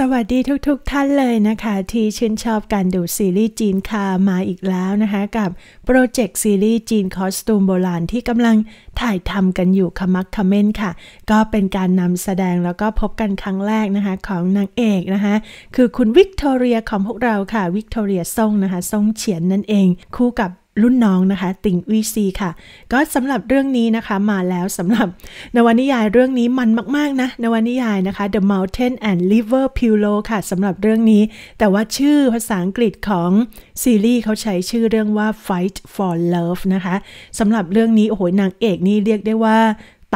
สวัสดีทุกๆทท่านเลยนะคะที่ชื่นชอบการดูซีรีส์จีนค่ะมาอีกแล้วนะคะกับโปรเจกต์ซีรีส์จีนคอสตูมโบราณที่กำลังถ่ายทำกันอยู่คมักคเมนค่ะก็เป็นการนำแสดงแล้วก็พบกันครั้งแรกนะคะของนางเอกนะคะคือคุณวิกตอเรียของพวกเราค่ะวิกตอเรียซ่งนะคะซ่งเฉียนนั่นเองคู่กับรุ่นน้องนะคะ ติ่งวีซีค่ะ ก็สำหรับเรื่องนี้นะคะมาแล้วสำหรับนวนิยายเรื่องนี้มันมากๆนะ นวนิยายนะคะ The Mountain and River Pillow ค่ะสำหรับเรื่องนี้ แต่ว่าชื่อภาษาอังกฤษของซีรีส์เขาใช้ชื่อเรื่องว่า Fight for Love นะคะสำหรับเรื่องนี้โอ้โหนางเอกนี่เรียกได้ว่า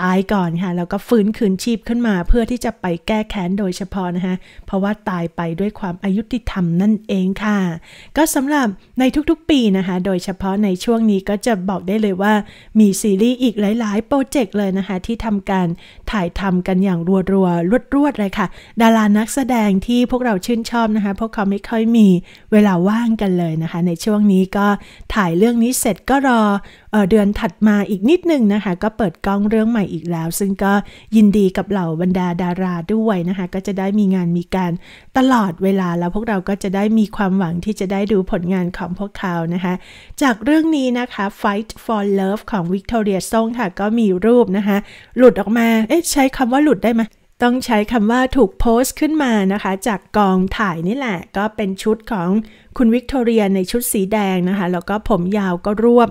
ตาย ก่อนค่ะแล้วก็ฟื้นคืนชีพขึ้นมา เพื่อที่จะไปแก้แค้น โดยเฉพาะ นะคะเพราะว่าตายไปด้วยความอายุติธรรมนั่นเองค่ะก็สำหรับในทุกๆปีนะคะโดยเฉพาะในช่วงนี้ก็จะบอกได้เลยว่ามี ซีรีส์อีกหลายๆโปรเจกต์เลยนะคะที่ทำการถ่ายทำกันอย่างรัวๆรวดๆเลยค่ะดารานักแสดงที่พวกเราชื่นชอบนะคะพวกเขาไม่ค่อยมีเวลาว่างกันเลยนะคะในช่วงนี้ก็ถ่ายเรื่องนี้เสร็จก็รอเออเดือนถัดมาอีกนิดนึงนะคะก็เปิดกล้องเรื่องใหม่อีกแล้ว ซึ่งก็ยินดีกับเหล่าบรรดาดาราด้วยนะคะ ก็จะได้มีงานมีการตลอดเวลาแล้วพวกเราก็จะได้มีความหวังที่จะได้ดูผลงานของพวกเขานะคะ จากเรื่องนี้นะคะ Fight for Love ของ Victoria ย o n g ค่ะ ก็มีรูปนะคะ หลุดออกมา เอ๊ะใช้คำว่าหลุดได้ไหมต้องใช้คำว่าถูกโพสต์ขึ้นมานะคะ จากกองถ่ายนี่แหละ ก็เป็นชุดของคุณวิกตอเรียในชุดสีแดงนะคะ แล้วก็ผมยาวก็รวบ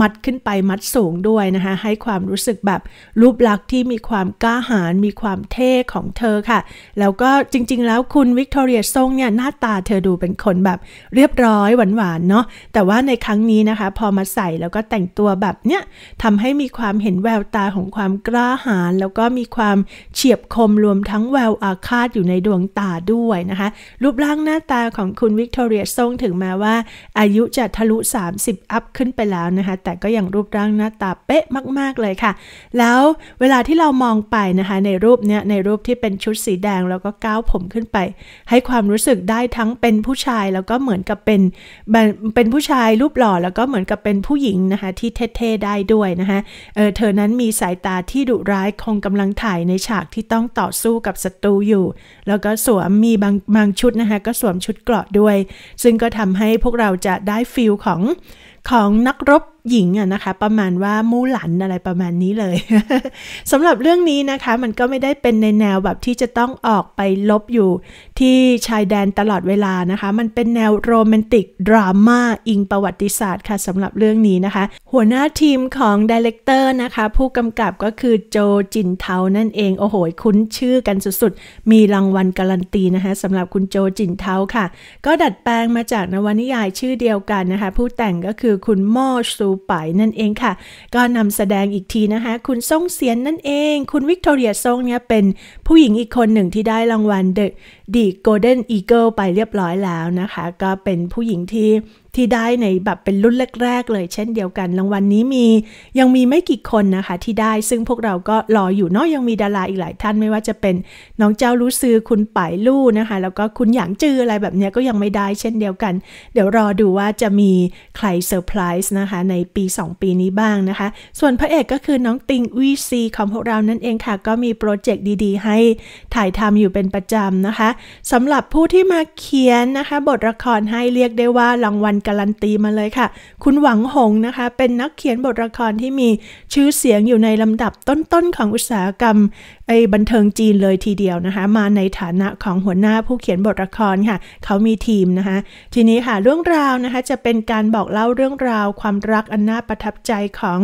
มัดขึ้นไปมัดสูงด้วยนะคะให้ความรู้สึกแบบรูปลักษณ์ที่มีความกล้าหาญมีความเท่ของเธอค่ะแล้วก็จริง ๆ แล้วคุณวิกตอเรียทรงเนี่ยหน้าตาเธอดูเป็นคนแบบเรียบร้อยหวานๆเนาะแต่ว่าในครั้งนี้นะคะ พอมาใส่แล้วก็แต่งตัวแบบเนี้ยทำให้มีความเห็นแววตาของความกล้าหาญแล้วก็มีความเฉียบคมรวมทั้งแววอาฆาตอยู่ในดวงตาด้วยนะคะ รูปร่างหน้าตาของคุณวิกตอเรียทรส้งถึงแม้ว่าอายุจะทะลุ 30 อัพขึ้นไปแล้วนะคะแต่ก็ยังรูปร่างหน้าตาเป๊ะมาก ๆเลยค่ะ แล้วเวลาที่เรามองไปนะคะในรูปเนี้ยในรูปที่เป็นชุดสีแดงแล้วก็ก้าวผมขึ้นไป ให้ความรู้สึกได้ทั้งเป็นผู้ชายแล้วก็เหมือนกับเป็นเป็นผู้ชายรูปหล่อแล้วก็เหมือนกับเป็นผู้หญิงนะคะที่เท่ๆได้ด้วยนะคะเออเธอนั้นมีสายตาที่ดุร้ายคงกำลังถ่ายในฉากที่ต้องต่อสู้กับศัตรูอยู่ แล้วก็สวมมีบางบางชุดนะคะก็สวมชุดเกราะด้วยซึ่งึ่งก็ทำให้พวกเราจะได้ฟิลของของนักรบหญิงอะนะคะประมาณว่ามู่หลันอะไรประมาณนี้เลยสำหรับเรื่องนี้นะคะมันก็ไม่ได้เป็นในแนวแบบที่จะต้องออกไปลบอยู่ที่ชายแดนตลอดเวลานะคะ มันเป็นแนวโรแมนติก ดราม่าอิงประวัติศาสตร์ค่ะสำหรับเรื่องนี้นะคะ หัวหน้าทีมของดีเลกเตอร์นะคะผู้กำกับก็คือโจจินเทานั่นเอง โอ้โหคุ้นชื่อกันสุดๆมีรางวัลการันตีนะคะสำหรับคุณโจจินเทาค่ะ ก็ดัดแปลงมาจากนวนิยายชื่อเดียวกันนะคะ ผู้แต่งก็คือคุณมอซูไป นั่นเองค่ะ ก็นำแสดงอีกทีนะคะคุณซ่งเสียนนั่นเอง คุณวิกตอเรียซ่งเนี่ยเป็นผู้หญิงอีกคนหนึ่งที่ได้รางวัลเดดีโกลเด้นอีเกิลไปเรียบร้อยแล้วนะคะ ก็เป็นผู้หญิงที่ที่ได้ในแบบเป็นรุ่นแรกๆ เลยเช่นเดียวกันรางวัลนนี้มียังมีไม่กี่คนนะคะที่ได้ซึ่งพวกเราก็รออยู่เนาะยังมีดาราอีกหลายท่านไม่ว่าจะเป็นน้องเจ้ารู้ซื้อคุณป่ายลู่นะคะ แล้วก็คุณหยางจืออะไรแบบนี้ก็ยังไม่ได้เช่นเดียวกัน เดี๋ยวรอดูว่าจะมีใครเซอร์ไพรส์นะคะ ในปี 2 ปีนี้บ้างนะคะ ส่วนพระเอกก็คือน้องติงวีซีของพวกเรานั่นเองค่ะ ก็มีโปรเจกต์ดี ๆ ให้ถ่ายทำอยู่เป็นประจำนะคะสำหรับผู้ที่มาเขียนนะคะ บทละครให้เรียกได้ว่ารางวัลการันตีมาเลยค่ะ คุณหวังหงนะคะ เป็นนักเขียนบทละครที่มีชื่อเสียงอยู่ในลำดับต้นๆของอุตสาหกรรมไอ้บันเทิงจีนเลยทีเดียวนะคะ มาในฐานะของหัวหน้าผู้เขียนบทละครค่ะเขามีทีมนะคะ ทีนี้ค่ะเรื่องราวนะคะจะเป็นการบอกเล่าเรื่องราว ความรักอันน่าประทับใจของ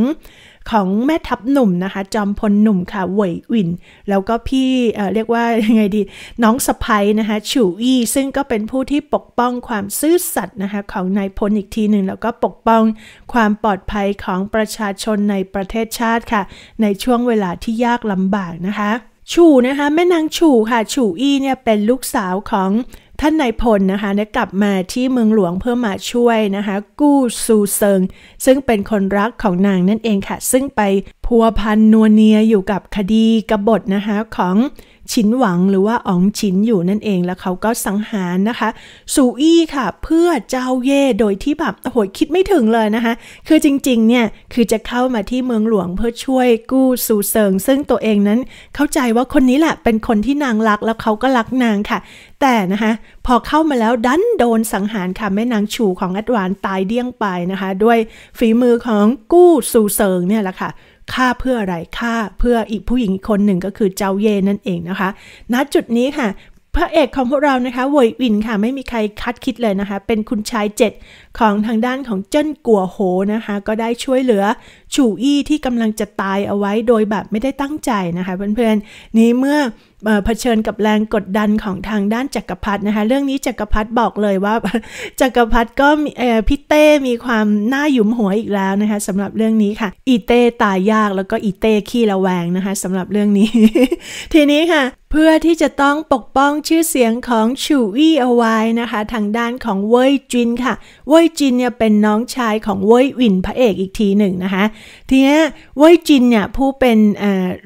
ของแม่ทัพหนุ่มนะคะ จอมพลหนุ่มค่ะเวยวิน แล้วก็พี่เเรียกว่ายังไงดี น้องสะพ้ยนะคะชูอี้ซึ่งก็เป็นผู้ที่ปกป้องความซื่อสัตย์นะคะ ของนายพลอีกทีหนึ่งแล้วก็ปกป้องความปลอดภัยของประชาชนในประเทศชาติค่ะ ในช่วงเวลาที่ยากลำบากนะคะชูนะคะ แม่นางชูค่ะชูอี้เนี่ยเป็นลูกสาวของท่านนายพลนะคะ ได้กลับมาที่เมืองหลวงเพื่อมาช่วยนะคะ กู้ซูเซิงซึ่งเป็นคนรักของนางนั่นเองค่ะ ซึ่งไปพัวพันนัวเนียอยู่กับคดีกบฏนะคะของชินหวังหรือว่าอ๋องชินอยู่นั่นเองแล้วเขาก็สังหารนะคะ สูอี้ค่ะ เพื่อเจ้าเย่โดยที่แบบโอ้โหคิดไม่ถึงเลยนะคะคือจริงๆเนี่ยคือจะเข้ามาที่เมืองหลวงเพื่อช่วยกู้สูเซิง ซึ่งตัวเองนั้นเข้าใจว่าคนนี้แหละ เป็นคนที่นางรักแล้วเขาก็รักนางค่ะ แต่นะคะพอเข้ามาแล้วดันโดนสังหารค่ะแม่นางชูของอัดวานตายเดี้ยงไปนะคะ ด้วยฝีมือของกู้สูเซิงเนี่ยแหละค่ะฆ่าเพื่ออะไรฆ่าเพื่ออีกผู้หญิงคนหนึ่งก็คือเจ้าเย่นั่นเองนะคะณจุดนี้ค่ะ พระเอกของพวกเรานะคะโวยวินค่ะไม่มีใครคัดคิดเลยนะคะ เป็นคุณชายเจ็ดของทางด้านของเจิ้นกัวโหนะคะก็ได้ช่วยเหลือชูอี้ที่กำลังจะตายเอาไว้โดยแบบไม่ได้ตั้งใจนะคะ เพื่อนๆนี้เมื่อเผชิญกับแรงกดดันของทางด้านจักรพรรดินะคะ เรื่องนี้จักรพรรดิบอกเลยว่าจักรพรรดิก็พิเต้มีความน่าหยุมหัวอีกแล้วนะคะสำหรับเรื่องนี้ค่ะอีเต้ตายยากแล้วก็อีเต้ขี้ระแวงนะคะสำหรับเรื่องนี้ ทีนี้ค่ะเพื่อที่จะต้องปกป้องชื่อเสียงของชูอี้เอาไว้นะคะทางด้านของเว่ยจินค่ะเว่ยจินเนี่ยเป็นน้องชายของเว่ยวินพระเอกอีกทีหนึ่งนะคะทีนี้เว่ยจินเนี่ยผู้เป็น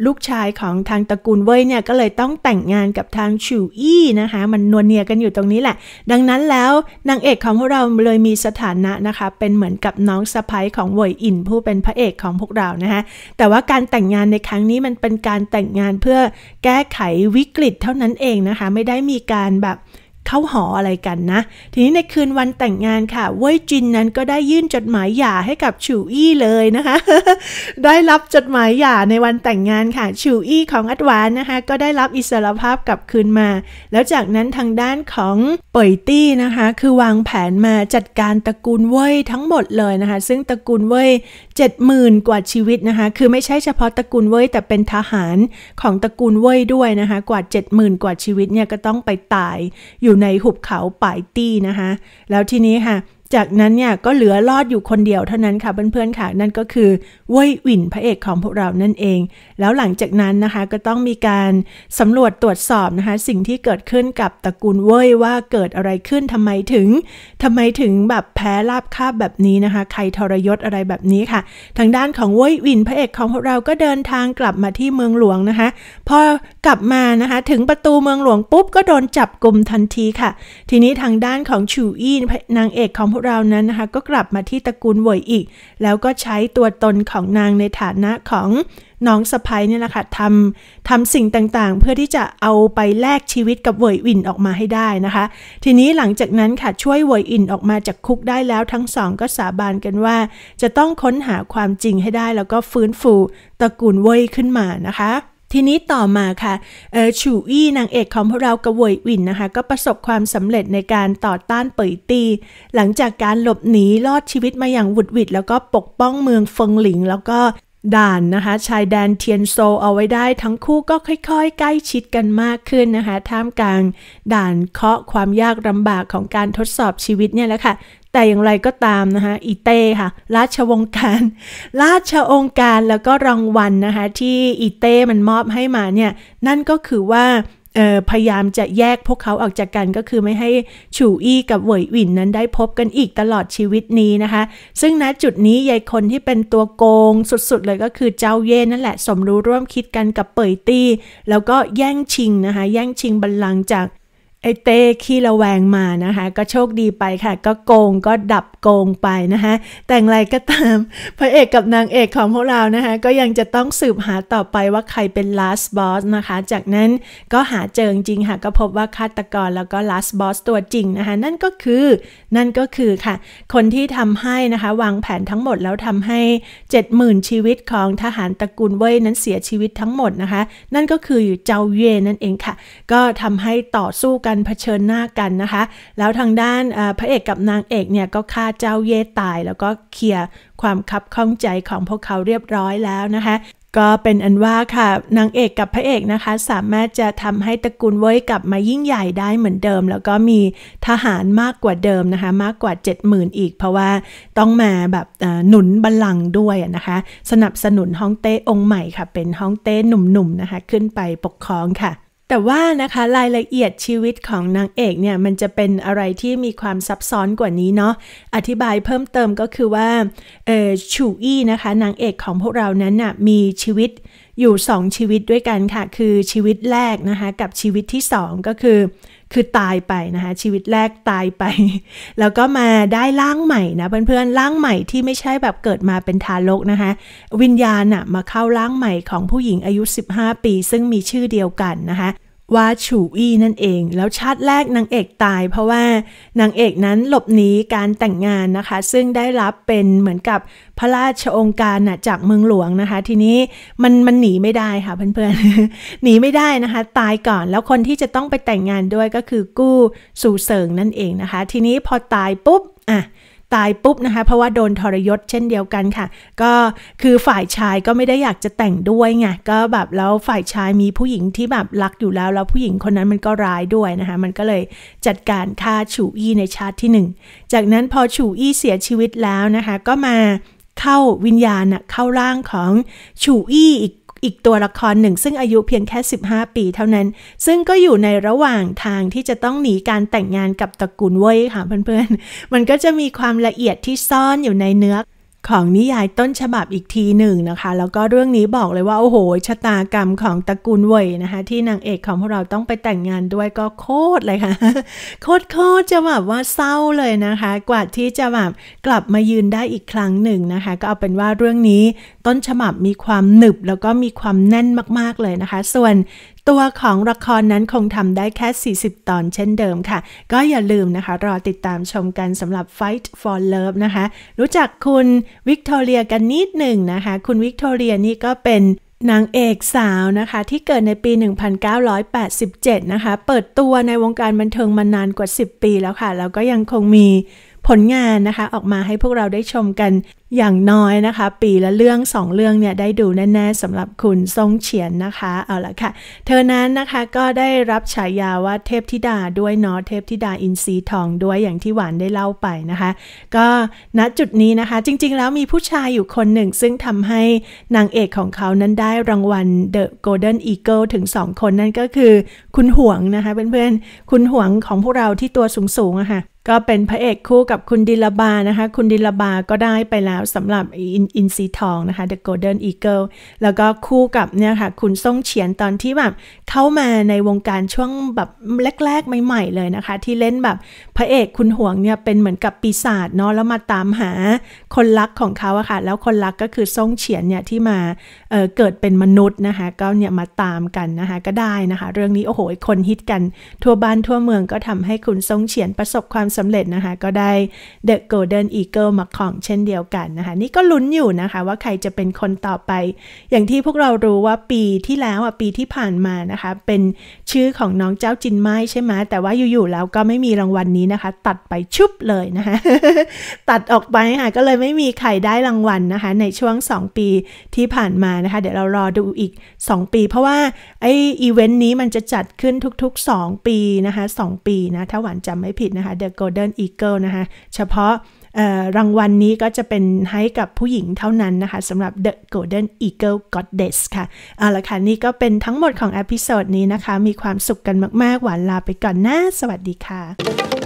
ลูกชายของทางตระกูลเว่ยเนี่ยก็เลยต้องแต่งงานกับทางชิวอี้นะคะมันนวลเนียกันอยู่ตรงนี้แหละ ดังนั้นแล้วนางเอกของพวกเราเลยมีสถานะนะคะเป็นเหมือนกับน้องสะพ้ยของเว่ยอินผู้เป็นพระเอกของพวกเรานะคะแต่ว่าการแต่งงานในครั้งนี้มันเป็นการแต่งงานเพื่อแก้ไขวิกฤตเท่านั้นเองนะคะไม่ได้มีการแบบเข้าหออะไรกันนะทีนี้ในคืนวันแต่งงานค่ะ เว่ยจินนั้นก็ได้ยื่นจดหมายหย่าให้กับฉิวอี้เลยนะคะ ได้รับจดหมายหย่าในวันแต่งงานค่ะฉิวอี้ของอัดวานนะคะก็ได้รับอิสรภาพกลับคืนมา แล้วจากนั้นทางด้านของเป่ยตี้นะคะ คือวางแผนมาจัดการตระกูลเว่ยทั้งหมดเลยนะคะ ซึ่งตระกูลเว่ย70,000กว่าชีวิตนะคะ คือไม่ใช่เฉพาะตระกูลเว่ยแต่เป็นทหารของตระกูลเว่ยด้วยนะคะ กว่า 70,000กว่าชีวิตเนี่ยก็ต้องไปตาย อยู่ในหุบเขาป่ายตี้นะคะ แล้วทีนี้ค่ะจากนั้นเนี่ยก็เหลือรอดอยู่คนเดียวเท่านั้นค่ะเพื่อนๆค่ะนั่นก็คือเว่ยหวินพระเอกของพวกเรานั่นเอง แล้วหลังจากนั้นนะคะก็ต้องมีการสำรวจตรวจสอบนะคะสิ่งที่เกิดขึ้นกับตระกูลเว่ยว่าเกิดอะไรขึ้นทำไมถึงทำไมถึงแบบแพ้ราบคาบแบบนี้นะคะใครทรยศอะไรแบบนี้ค่ะ ทางด้านของเว่ยหวินพระเอกของพวกเราก็เดินทางกลับมาที่เมืองหลวงนะคะพอกลับมานะคะถึงประตูเมืองหลวงปุ๊บก็โดนจับกลุ่มทันทีค่ะ ทีนี้ทางด้านของชูอี้นางเอกของพวกเรานั้นนะคะก็กลับมาที่ตระกูลเวยอีก แล้วก็ใช้ตัวตนของนางในฐานะของน้องสะพ้ยเนี่ยแหละค่ะทำทำสิ่งต่างๆ เพื่อที่จะเอาไปแลกชีวิตกับเวยอินออกมาให้ได้นะคะ ทีนี้หลังจากนั้นค่ะช่วยเวยอินออกมาจากคุกได้แล้วทั้งสองก็สาบานกันว่า จะต้องค้นหาความจริงให้ได้ แล้วก็ฟื้นฟูตระกูลเวยขึ้นมานะคะทีนี้ต่อมาค่ะชูอี้นางเอกของพวกเรากระวยวินนะคะ ก็ประสบความสำเร็จในการต่อต้านเปิยตีหลังจากการหลบหนีรอดชีวิตมาอย่างหวุดหวิดแล้วก็ปกป้องเมืองเฟิงหลิง แล้วก็ด่านนะคะชายแดนเทียนโซเอาไว้ได้ ทั้งคู่ก็ค่อยๆใกล้ชิดกันมากขึ้นนะคะท่ามกลาง ด่านเคาะความยากลำบากของการทดสอบชีวิตเนี่ยแหละค่ะแต่อย่างไรก็ตามนะคะอีเต้ค่ะ ราชวงศ์การราชองค์การแล้วก็รางวัลนะคะที่อีเต้มันมอบให้มาเนี่ย นั่นก็คือว่าพยายามจะแยกพวกเขาออกจากกันก็คือไม่ให้ฉูอี้กับเหวยหวินนั้นได้พบกันอีกตลอดชีวิตนี้นะคะ ซึ่งณจุดนี้ยายคนที่เป็นตัวโกงสุดๆ เลยก็คือเจ้าเย่นั่นแหละ สมรู้ร่วมคิดกันกับเปยตี้แล้วก็แย่งชิงนะคะแย่งชิงบัลลังก์จากไอเต้ขี้ระแวงมานะคะ ก็โชคดีไปค่ะ ก็โกงก็ดับโกงไปนะคะแต่งไรก็ตามพระเอกกับนางเอกของพวกเรานะคะก็ยังจะต้องสืบหาต่อไปว่าใครเป็น last boss นะคะ จากนั้นก็หาเจอจริงค่ะก็พบว่าฆาตกรแล้วก็ last boss ตัวจริงนะคะนั่นก็คือนั่นก็คือค่ะคนที่ทำให้นะคะ วางแผนทั้งหมดแล้วทำให้ 70,000 ชีวิตของทหารตระกูลเว่ยนั้นเสียชีวิตทั้งหมดนะคะนั่นก็คือเจ้าเย่นั่นเองค่ะก็ทำให้ต่อสู้กันันเผชิญหน้ากันนะคะ แล้วทางด้านพระเอกกับนางเอกเนี่ยก็ฆ่าเจ้าเย่ตายแล้วก็เคลียร์ความคับข้องใจของพวกเขาเรียบร้อยแล้วนะคะ ก็เป็นอันว่าค่ะ นางเอกกับพระเอกนะคะ สามารถจะทำให้ตระกูลเว้ยกลับมายิ่งใหญ่ได้เหมือนเดิม แล้วก็มีทหารมากกว่าเดิมนะคะ มากกว่า70,000อีกเพราะว่าต้องมาแบบหนุนบัลลังก์ด้วยนะคะ สนับสนุนฮ่องเต้องค์ใหม่ค่ะ เป็นฮ่องเต้หนุ่มๆนนะคะขึ้นไปปกครองค่ะแต่ว่านะคะรายละเอียดชีวิตของนางเอกเนี่ยมันจะเป็นอะไรที่มีความซับซ้อนกว่านี้เนาะอธิบายเพิ่มเติมก็คือว่าเออชูอี้นะคะนางเอกของพวกเรานั้นน่ะมีชีวิตอยู่ 2 ชีวิตด้วยกันค่ะ คือชีวิตแรกนะคะกับชีวิตที่2ก็คือคือตายไปนะคะชีวิตแรกตายไปแล้วก็มาได้ร่างใหม่นะเพื่อนๆร่างใหม่ที่ไม่ใช่แบบเกิดมาเป็นทารกนะคะวิญญาณนะมาเข้าร่างใหม่ของผู้หญิงอายุ 15 ปีซึ่งมีชื่อเดียวกันนะคะว่าฉูอี้นั่นเอง แล้วชาติแรกนางเอกตาย เพราะว่านางเอกนั้นหลบหนี การแต่งงานนะคะ ซึ่งได้รับเป็นเหมือนกับพระราชองค์การนะจากเมืองหลวงนะคะทีนี้มันมันหนีไม่ได้ค่ะเพื่อนๆหนีไม่ได้นะคะ ตายก่อนแล้วคนที่จะต้องไปแต่งงานด้วยก็คือกู้สู่เสิงนั่นเองนะคะ ทีนี้พอตายปุ๊บอ่ะตายปุ๊บนะคะเพราะว่าโดนทรยศเช่นเดียวกันค่ะ ก็คือฝ่ายชายก็ไม่ได้อยากจะแต่งด้วยไงก็แบบแล้วฝ่ายชายมีผู้หญิงที่แบบรักอยู่แล้ว แล้วผู้หญิงคนนั้นมันก็ร้ายด้วยนะคะมันก็เลยจัดการฆ่าฉูอี้ในชาติที่ 1 จากนั้นพอฉูอี้เสียชีวิตแล้วนะคะก็มาเข้าวิญญาณเข้าร่างของฉูอี้อีกอีกตัวละครหนึ่ง ซึ่งอายุเพียงแค่ 15 ปีเท่านั้น ซึ่งก็อยู่ในระหว่างทางที่จะต้องหนีการแต่งงานกับตระกูลเว่ยค่ะเพื่อนๆ มันก็จะมีความละเอียดที่ซ่อนอยู่ในเนื้อของนิยายต้นฉบับอีกทีหนึ่งนะคะแล้วก็เรื่องนี้บอกเลยว่าโอ้โหชะตากรรมของตระกูลเวยนะคะ ที่นางเอกของพวกเราต้องไปแต่งงานด้วยก็โคตรเลยค่ะ โคตรโคตรจะแบบว่าเศร้าเลยนะคะ กว่าที่จะแบบกลับมายืนได้อีกครั้งหนึ่งนะคะ ก็เอาเป็นว่าเรื่องนี้ต้นฉบับมีความหนึบแล้วก็มีความแน่นมาก ๆเลยนะคะ ส่วนตัวของละครนั้นคงทำได้แค่ 40 ตอนเช่นเดิมค่ะ ก็อย่าลืมนะคะ รอติดตามชมกันสำหรับ Fight for Love นะคะ รู้จักคุณวิกตอเรียกันนิดหนึ่งนะคะ คุณวิกตอเรียนี่ก็เป็นนางเอกสาวนะคะ ที่เกิดในปี 1987 นะคะ เปิดตัวในวงการบันเทิงมานานกว่า 10 ปีแล้วค่ะ แล้วก็ยังคงมีผลงานนะคะออกมาให้พวกเราได้ชมกันอย่างน้อยนะคะ ปีละเรื่องสองเรื่องเนี่ยได้ดูแน่ๆสำหรับคุณทรงเฉียนนะคะ เอาละค่ะ เธอนั้นนะคะก็ได้รับฉายาว่าเทพธิดา ด้วยเนาะเทพธิดาอินทรีทองด้วยอย่างที่หวานได้เล่าไปนะคะ ก็ณจุดนี้นะคะ จริง ๆ แล้วมีผู้ชายอยู่คนหนึ่ง ซึ่งทำให้นางเอกของเขานั้นได้รางวัล The Golden Eagle ถึง 2 คนนั่นก็คือ คุณห่วงนะคะเพื่อนๆคุณห่วงของพวกเราที่ตัวสูงๆอะค่ะก็เป็นพระเอกคู่กับคุณดิลบานะคะ คุณดิลบา ก็ได้ไปแล้วสำหรับอินซีทองนะคะ The Golden Eagle แล้วก็คู่กับเนี่ยค่ะ คุณส่งเฉียนตอนที่แบบเข้ามาในวงการช่วงแบบแรกๆ ใหม่ๆเลยนะคะที่เล่นแบบพระเอกคุณห่วงเนี่ยเป็นเหมือนกับปีศาจเนาะแล้วมาตามหาคนรักของเขาอะค่ะแล้วคนรักก็คือส่งเฉียนเนี่ยที่มาเเกิดเป็นมนุษย์นะคะก็เนี่ยมาตามกันนะคะก็ได้นะคะเรื่องนี้โอ้โหคนฮิตกันทั่วบ้านทั่วเมืองก็ทำให้คุณส่งเฉียนประสบความสำเร็จนะคะก็ได้ The Golden Eagle มาของเช่นเดียวกันนะคะนี่ก็ลุ้นอยู่นะคะ ว่าใครจะเป็นคนต่อไป อย่างที่พวกเรารู้ว่าปีที่แล้วอ่ะปีที่ผ่านมานะคะเป็นชื่อของน้องเจ้าจินไม้ใช่ไหมแต่ว่าอยู่ๆแล้วก็ไม่มีรางวัลนี้นะคะ ตัดไปชุบเลยนะคะตัดออกไปค่ะก็เลยไม่มีใครได้รางวัลนะคะในช่วง 2 ปีที่ผ่านมานะคะ เดี๋ยวเรารอดูอีก 2 ปีเพราะว่าไออีเวนต์นี้มันจะจัดขึ้นทุกๆ 2 ปีนะคะ 2 ปีนะถ้าหวานจำไม่ผิดนะคะเดะโก Golden Eagle นะคะเฉพาะรางวัลนนี้ก็จะเป็นให้กับผู้หญิงเท่านั้นนะคะสำหรับ The Golden Eagle Goddess ค่ะเอาละค่ะ นี่ก็เป็นทั้งหมดของอพิโซดนี้นะคะ มีความสุขกันมากๆหวานลาไปก่อนนะ สวัสดีค่ะ